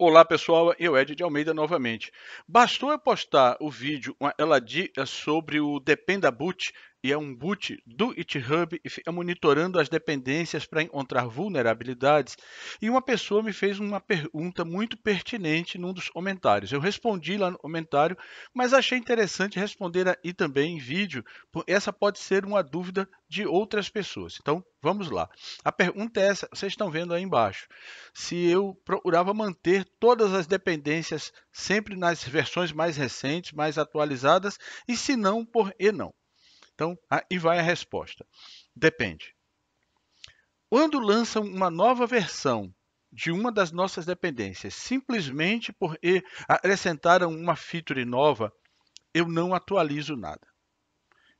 Olá pessoal, eu Ed de Almeida novamente. Bastou eu postar o vídeo uma, ela, é sobre o Dependa Boot e é um boot do GitHub e fica monitorando as dependências para encontrar vulnerabilidades. E uma pessoa me fez uma pergunta muito pertinente num dos comentários. Eu respondi lá no comentário, mas achei interessante responder aí também em vídeo, essa pode ser uma dúvida de outras pessoas. Então, vamos lá. A pergunta é essa, vocês estão vendo aí embaixo. Se eu procurava manter todas as dependências sempre nas versões mais recentes, mais atualizadas, e se não, por e não. Então, e vai a resposta. Depende. Quando lançam uma nova versão de uma das nossas dependências, simplesmente porque acrescentaram uma feature nova, eu não atualizo nada.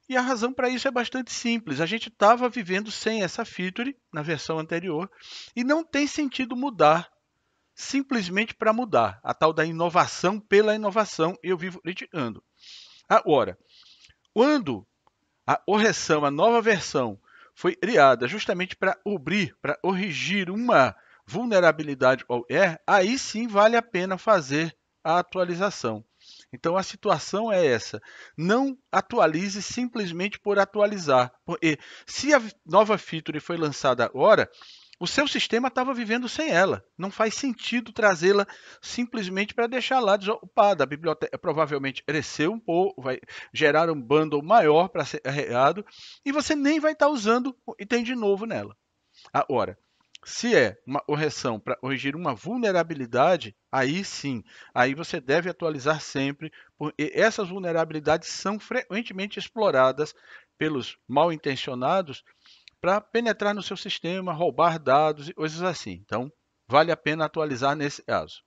E a razão para isso é bastante simples. A gente estava vivendo sem essa feature na versão anterior e não tem sentido mudar simplesmente para mudar. A tal da inovação pela inovação eu vivo criticando. Agora, quando a correção, a nova versão, foi criada justamente para abrir, para corrigir uma vulnerabilidade ao é aí sim vale a pena fazer a atualização. Então a situação é essa. Não atualize simplesmente por atualizar. Porque se a nova feature foi lançada agora, o seu sistema estava vivendo sem ela. Não faz sentido trazê-la simplesmente para deixar lá desocupada. A biblioteca provavelmente cresceu um pouco, vai gerar um bundle maior para ser carregado e você nem vai estar tá usando e tem de novo nela. Agora, se é uma correção para corrigir uma vulnerabilidade, aí sim, aí você deve atualizar sempre, porque essas vulnerabilidades são frequentemente exploradas pelos mal intencionados para penetrar no seu sistema, roubar dados e coisas assim. Então, vale a pena atualizar nesse caso.